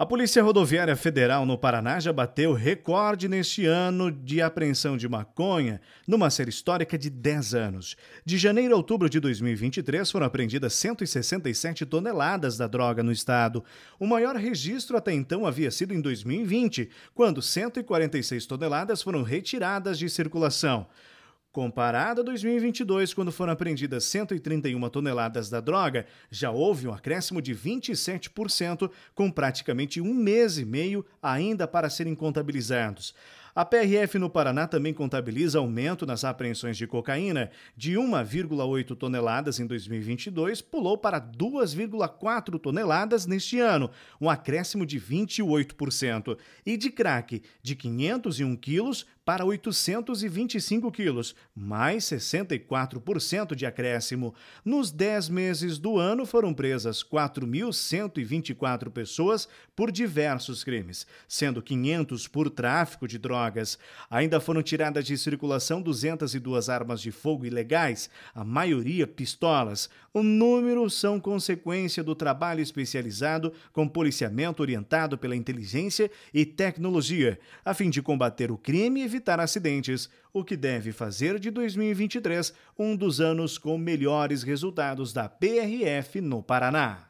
A Polícia Rodoviária Federal no Paraná já bateu recorde neste ano de apreensão de maconha numa série histórica de 10 anos. De janeiro a outubro de 2023 foram apreendidas 167 toneladas da droga no estado. O maior registro até então havia sido em 2020, quando 146 toneladas foram retiradas de circulação. Comparado a 2022, quando foram apreendidas 131 toneladas da droga, já houve um acréscimo de 27%, com praticamente um mês e meio ainda para serem contabilizados. A PRF no Paraná também contabiliza aumento nas apreensões de cocaína. De 1,8 toneladas em 2022, pulou para 2,4 toneladas neste ano, um acréscimo de 28%. E de crack, de 501 quilos para 825 quilos, mais 64% de acréscimo. Nos 10 meses do ano foram presas 4.124 pessoas por diversos crimes, sendo 500 por tráfico de drogas. Ainda foram tiradas de circulação 202 armas de fogo ilegais, a maioria pistolas. O número são consequência do trabalho especializado com policiamento orientado pela inteligência e tecnologia, a fim de combater o crime e evitar evitar acidentes, o que deve fazer de 2023 um dos anos com melhores resultados da PRF no Paraná.